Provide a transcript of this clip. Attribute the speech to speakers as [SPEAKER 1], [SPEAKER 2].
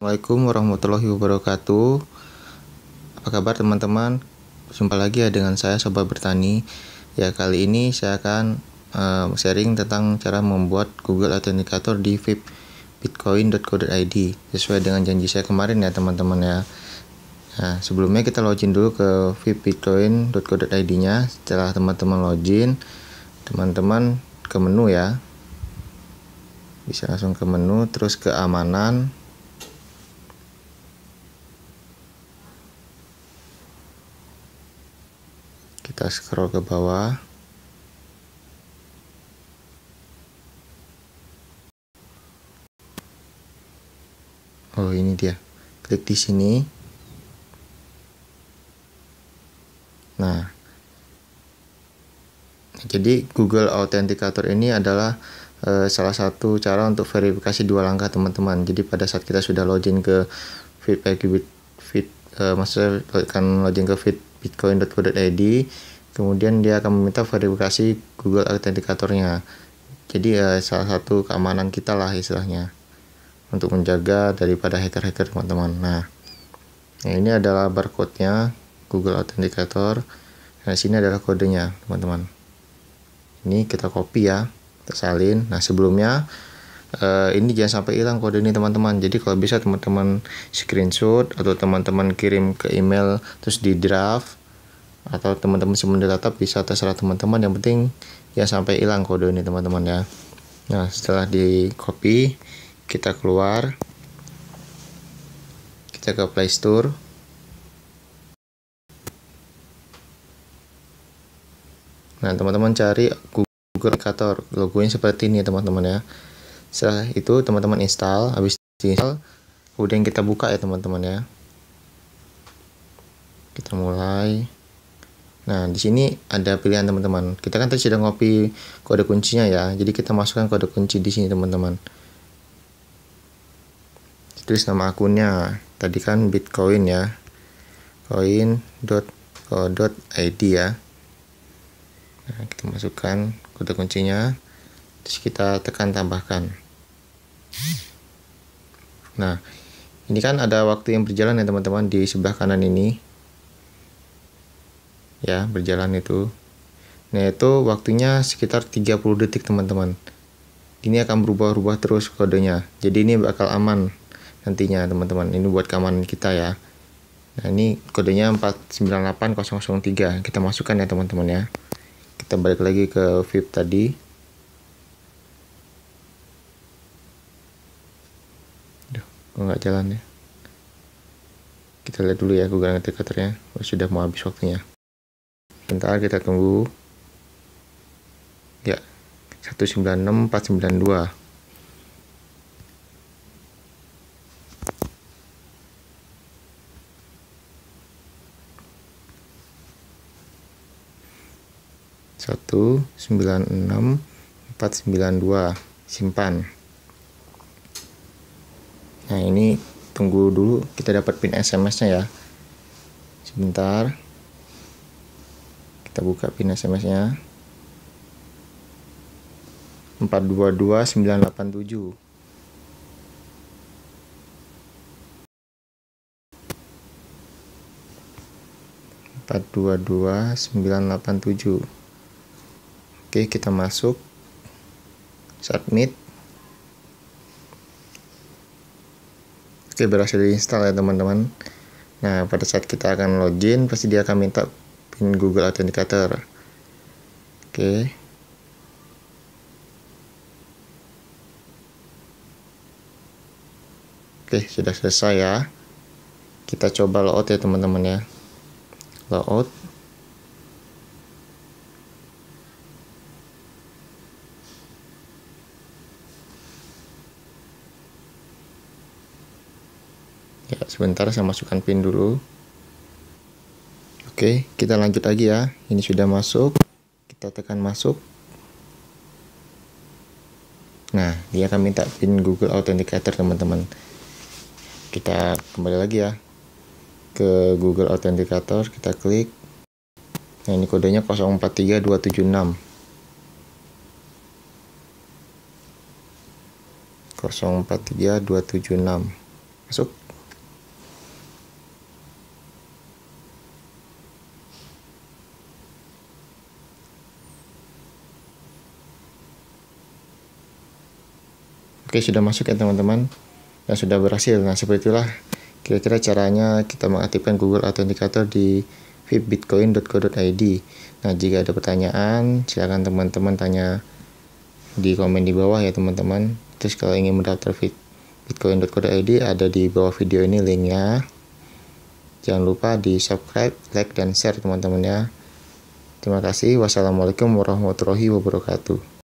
[SPEAKER 1] Assalamualaikum warahmatullahi wabarakatuh. Apa kabar teman-teman? Jumpa lagi ya dengan saya Sobat Bertani. Ya kali ini saya akan uh, sharing tentang cara membuat Google Authenticator di VIP bitcoin.co.id sesuai dengan janji saya kemarin ya teman-teman ya. Nah, sebelumnya kita login dulu ke vipbitcoincoid nya Setelah teman-teman login, teman-teman ke menu ya. Bisa langsung ke menu terus ke keamanan kita scroll ke bawah oh ini dia klik di sini nah jadi Google Authenticator ini adalah e, salah satu cara untuk verifikasi dua langkah teman-teman jadi pada saat kita sudah login ke feedback fit, fit e, maksudnya kan login ke Fit bitcoin.co.id kemudian dia akan meminta verifikasi Google Authenticator-nya jadi eh, salah satu keamanan kita lah istilahnya untuk menjaga daripada hacker-hacker teman-teman nah, nah ini adalah barcode-nya Google Authenticator nah sini adalah kodenya teman-teman ini kita copy ya kita salin nah sebelumnya uh, ini jangan sampai hilang kode ini teman-teman jadi kalau bisa teman-teman screenshot atau teman-teman kirim ke email terus di draft atau teman-teman simpan data bisa terserah teman-teman yang penting ya sampai hilang kode ini teman-teman ya nah setelah di copy kita keluar kita ke Play Store nah teman-teman cari Google Indicator logonya seperti ini teman-teman ya setelah itu teman-teman install habis diinstall kemudian kita buka ya teman-teman ya kita mulai nah di sini ada pilihan teman-teman kita kan tadi sudah ngopi kode kuncinya ya jadi kita masukkan kode kunci di sini teman-teman tulis nama akunnya tadi kan bitcoin ya coin. dot. id ya nah, kita masukkan kode kuncinya terus kita tekan tambahkan Nah, ini kan ada waktu yang berjalan ya teman-teman di sebelah kanan ini. Ya, berjalan itu. Nah, itu waktunya sekitar 30 detik teman-teman. Ini akan berubah-ubah terus kodenya. Jadi ini bakal aman nantinya teman-teman. Ini buat keamanan kita ya. Nah, ini kodenya 498003. Kita masukkan ya teman-teman ya. Kita balik lagi ke VIP tadi. kalau nggak jalan ya kita lihat dulu ya Google Analytics-nya oh, sudah mau habis waktunya bentar kita tunggu ya 196492 satu sembilan enam empat sembilan dua simpan nah ini tunggu dulu kita dapat pin SMS nya ya sebentar kita buka pin SMS nya 422987 422987 Oke kita masuk submit pasti berhasil diinstal ya teman-teman nah pada saat kita akan login pasti dia akan minta pin Google Authenticator oke Oke, sudah selesai ya. Kita coba logout ya teman-teman ya. Logout. ya sebentar saya masukkan pin dulu oke kita lanjut lagi ya ini sudah masuk kita tekan masuk nah dia akan minta pin Google Authenticator teman-teman kita kembali lagi ya ke Google Authenticator kita klik nah ini kodenya 043276 043276 masuk Oke sudah masuk ya teman-teman dan ya, sudah berhasil. Nah seperti itulah kira-kira caranya kita mengaktifkan Google Authenticator di fitbitcoin.co.id. Nah jika ada pertanyaan silahkan teman-teman tanya di komen di bawah ya teman-teman. Terus kalau ingin mendaftar fit bitcoin.co.id ada di bawah video ini linknya. Jangan lupa di subscribe, like, dan share teman-teman ya. Terima kasih. Wassalamualaikum warahmatullahi wabarakatuh.